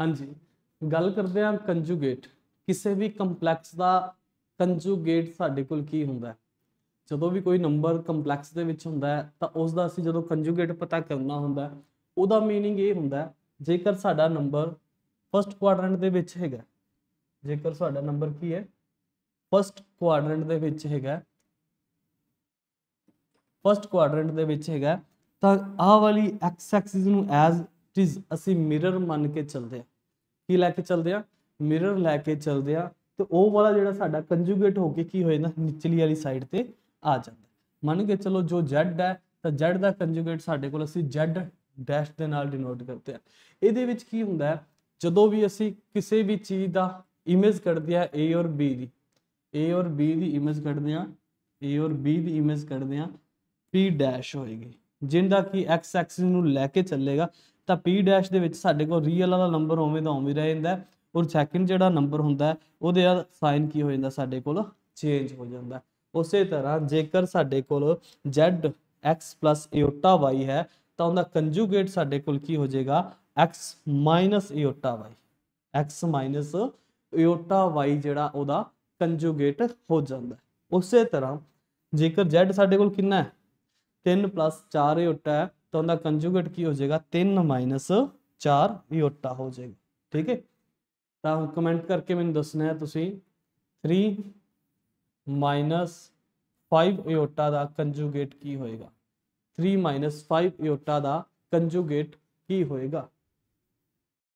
ਹਾਂਜੀ ਗੱਲ ਕਰਦੇ ਹਾਂ ਕੰਜੂਗੇਟ ਕਿਸੇ ਵੀ ਕੰਪਲੈਕਸ ਦਾ ਕੰਜੂਗੇਟ ਸਾਡੇ ਕੋਲ ਕੀ ਹੁੰਦਾ ਹੈ ਜਦੋਂ ਵੀ ਕੋਈ ਨੰਬਰ ਕੰਪਲੈਕਸ ਦੇ ਵਿੱਚ ਹੁੰਦਾ ਹੈ ਤਾਂ ਉਸ ਦਾ ਅਸੀਂ ਜਦੋਂ ਕੰਜੂਗੇਟ ਪਤਾ ਕਰਨਾ ਹੁੰਦਾ ਉਹਦਾ ਮੀਨਿੰਗ ਇਹ ਹੁੰਦਾ ਜੇਕਰ ਸਾਡਾ ਨੰਬਰ ਫਰਸਟ ਕੁਆਡਰੈਂਟ ਦੇ ਵਿੱਚ ਹੈਗਾ ਜੇਕਰ ਸਾਡਾ ਨੰਬਰ ਕੀ ਹੈ ਫਰਸਟ ਕੁਆਡਰੈਂਟ ਦੇ ਵਿੱਚ ਹੈਗਾ ਫਰਸਟ ਕੁਆਡਰੈਂਟ ਦੇ ਵਿੱਚ ਹੈਗਾ ਤਾਂ ਆਹ ਵਾਲੀ x ਐਕਸਿਸ ਨੂੰ ਐਜ਼ ਚੀਜ਼ ਅਸੀਂ ਮਿਰਰ ਮੰਨ ਕੇ ਚੱਲਦੇ ਆ ਕੀ ਲੈ ਕੇ ਚੱਲਦੇ ਆ ਮਿਰਰ ਲੈ ਕੇ ਚੱਲਦੇ ਆ ਤੇ ਉਹ ਵਾਲਾ ਜਿਹੜਾ ਸਾਡਾ ਕੰਜੂਗੇਟ ਹੋ ਕੇ ਕੀ ਹੋਏ ਨਾ ਨਿਚਲੀ ਵਾਲੀ ਸਾਈਡ ਤੇ ਆ ਜਾਂਦਾ ਮੰਨ ਕੇ ਚਲੋ ਜੋ ਜੈਡ ਹੈ ਤਾਂ ਜੈਡ ਦਾ ਕੰਜੂਗੇਟ ਸਾਡੇ ਕੋਲ ਅਸੀਂ ਜੈਡ ਡੈਸ਼ ਦੇ ਨਾਲ ਡਿਨੋਟ ਕਰਦੇ ਆ ਇਹਦੇ ਵਿੱਚ ਕੀ ਹੁੰਦਾ ਹੈ ਜਦੋਂ ਵੀ ਅਸੀਂ ਕਿਸੇ ਵੀ ਚੀਜ਼ ਦਾ ਇਮੇਜ ਕਰਦੇ ਆ a ਔਰ b ਦੀ a ਔਰ b ਦੀ ਇਮੇਜ ਕਰਦੇ ਆ a ਔਰ b ਦੀ ਇਮੇਜ ਕਰਦੇ ਆ p ਡੈਸ਼ ਹੋਏਗੀ ਜਿੰਦਾ ਕੀ x ਐਕਸਿਸ ਨੂੰ ਲੈ ਕੇ ਚੱਲੇਗਾ ਤਾਂ p ਡੈਸ਼ ਦੇ ਵਿੱਚ ਸਾਡੇ ਕੋਲ ਰੀਅਲ ਵਾਲਾ ਨੰਬਰ ਹੋਵੇ ਤਾਂ ਉਵੇਂ ਰਹਿ ਜਾਂਦਾ ਔਰ ਸੈਕਿੰਡ ਜਿਹੜਾ ਨੰਬਰ ਹੁੰਦਾ ਉਹਦੇ ਆ ਸਾਈਨ ਕੀ ਹੋ ਜਾਂਦਾ ਸਾਡੇ ਕੋਲ ਚੇਂਜ ਹੋ ਜਾਂਦਾ ਉਸੇ ਤਰ੍ਹਾਂ ਜੇਕਰ ਸਾਡੇ ਕੋਲ z x y ਹੈ ਤਾਂ ਉਹਦਾ ਕੰਜੂਗੇਟ ਸਾਡੇ ਕੋਲ ਕੀ ਹੋ ਜਾਏਗਾ x y x y ਜਿਹੜਾ ਉਹਦਾ ਕੰਜੂਗੇਟ ਹੋ ਜਾਂਦਾ ਉਸੇ ਤਰ੍ਹਾਂ ਜੇਕਰ z ਸਾਡੇ ਕੋਲ ਕਿੰਨਾ ਹੈ 3 4 ਹੈ तो उनका कंजुगेट की हो जाएगा तीन माइनस चार ਹੋ हो जाएगा ठीक है ਤਾਂ ਕਮੈਂਟ ਕਰਕੇ ਮੈਨੂੰ ਦੱਸਣਾ ਹੈ ਤੁਸੀਂ 3 5 ਇਓਟਾ ਦਾ ਕੰਜੂਗੇਟ ਕੀ ਹੋਏਗਾ 3 5 ਇਓਟਾ ਦਾ ਕੰਜੂਗੇਟ ਕੀ ਹੋਏਗਾ